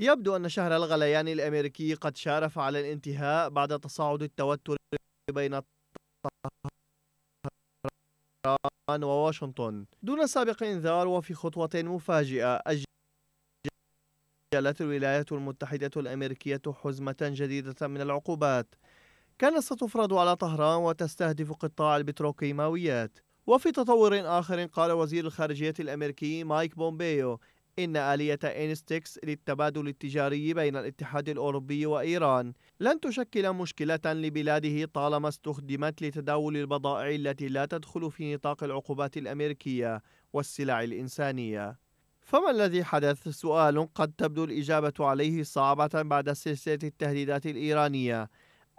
يبدو أن شهر الغليان الأمريكي قد شارف على الانتهاء بعد تصاعد التوتر بين طهران وواشنطن دون سابق إنذار وفي خطوة مفاجئة أجلت الولايات المتحدة الأمريكية حزمة جديدة من العقوبات كانت ستفرض على طهران وتستهدف قطاع البتروكيماويات وفي تطور آخر قال وزير الخارجية الأمريكي مايك بومبيو إن آلية إنستكس للتبادل التجاري بين الاتحاد الأوروبي وإيران لن تشكل مشكلة لبلاده طالما استخدمت لتداول البضائع التي لا تدخل في نطاق العقوبات الأمريكية والسلع الإنسانية. فما الذي حدث؟ سؤال قد تبدو الإجابة عليه صعبة بعد سلسلة التهديدات الإيرانية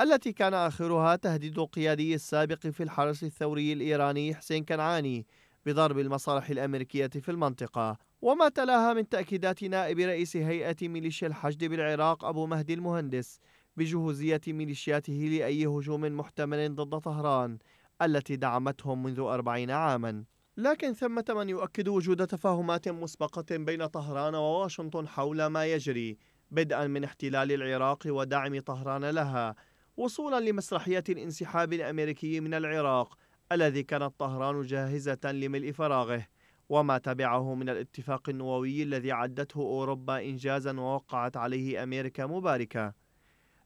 التي كان آخرها تهديد القيادي السابق في الحرس الثوري الإيراني حسين كنعاني بضرب المصالح الأمريكية في المنطقة وما تلاها من تأكيدات نائب رئيس هيئة ميليشيا الحشد بالعراق أبو مهدي المهندس بجهوزية ميليشياته لأي هجوم محتمل ضد طهران التي دعمتهم منذ أربعين عاما لكن ثمة من يؤكد وجود تفاهمات مسبقة بين طهران وواشنطن حول ما يجري بدءا من احتلال العراق ودعم طهران لها وصولا لمسرحية الانسحاب الأمريكي من العراق الذي كانت طهران جاهزة لملء فراغه وما تبعه من الاتفاق النووي الذي عدته أوروبا إنجازا ووقعت عليه أمريكا مباركة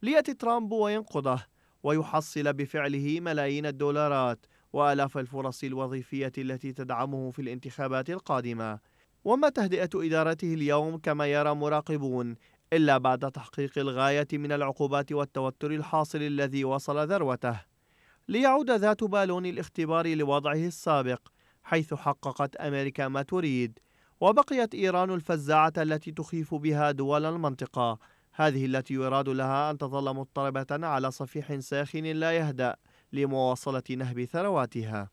ليأتي ترامب وينقضه ويحصل بفعله ملايين الدولارات وآلاف الفرص الوظيفية التي تدعمه في الانتخابات القادمة وما تهدئة إدارته اليوم كما يرى مراقبون إلا بعد تحقيق الغاية من العقوبات والتوتر الحاصل الذي وصل ذروته ليعود ذات بالون الاختبار لوضعه السابق حيث حققت أمريكا ما تريد وبقيت إيران الفزاعة التي تخيف بها دول المنطقة هذه التي يراد لها أن تظل مضطربة على صفيح ساخن لا يهدأ لمواصلة نهب ثرواتها